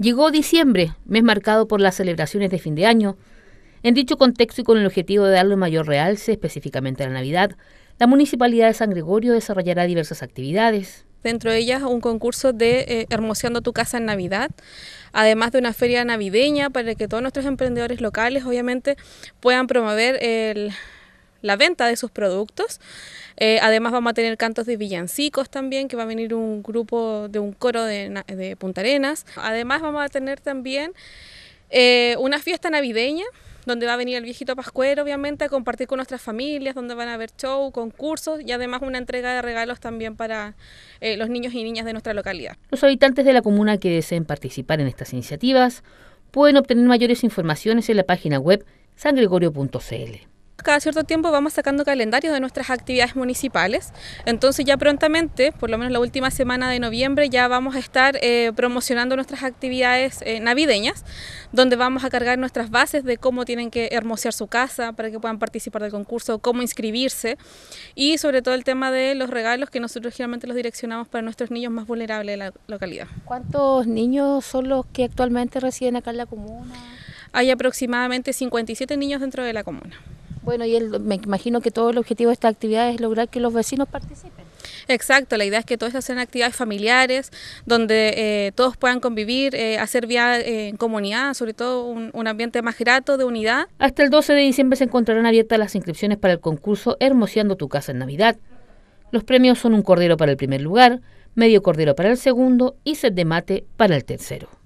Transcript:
Llegó diciembre, mes marcado por las celebraciones de fin de año. En dicho contexto y con el objetivo de darle mayor realce, específicamente a la Navidad, la Municipalidad de San Gregorio desarrollará diversas actividades, dentro de ellas un concurso de eh, Hermoseando tu casa en Navidad, además de una feria navideña para que todos nuestros emprendedores locales obviamente puedan promover el la venta de sus productos. Eh, además vamos a tener cantos de villancicos también, que va a venir un grupo de un coro de, de Punta Además vamos a tener también eh, una fiesta navideña donde va a venir el viejito Pascuero, obviamente, a compartir con nuestras familias, donde van a haber show, concursos y además una entrega de regalos también para eh, los niños y niñas de nuestra localidad. Los habitantes de la comuna que deseen participar en estas iniciativas pueden obtener mayores informaciones en la página web sangregorio.cl. Cada cierto tiempo vamos sacando calendarios de nuestras actividades municipales, entonces ya prontamente, por lo menos la última semana de noviembre, ya vamos a estar eh, promocionando nuestras actividades eh, navideñas, donde vamos a cargar nuestras bases de cómo tienen que hermosear su casa para que puedan participar del concurso, cómo inscribirse y sobre todo el tema de los regalos que nosotros generalmente los direccionamos para nuestros niños más vulnerables de la localidad. ¿Cuántos niños son los que actualmente residen acá en la comuna? Hay aproximadamente 57 niños dentro de la comuna. Bueno, y me imagino que todo el objetivo de esta actividad es lograr que los vecinos participen. Exacto, la idea es que todas sean actividades familiares, donde eh, todos puedan convivir, eh, hacer vía eh, en comunidad, sobre todo un, un, ambiente más grato, de unidad. Hasta el 12 de diciembre se encontrarán abiertas las inscripciones para el concurso Hermoseando tu casa en Navidad. Los premios son un cordero para el primer lugar, medio cordero para el segundo y set de mate para el tercero.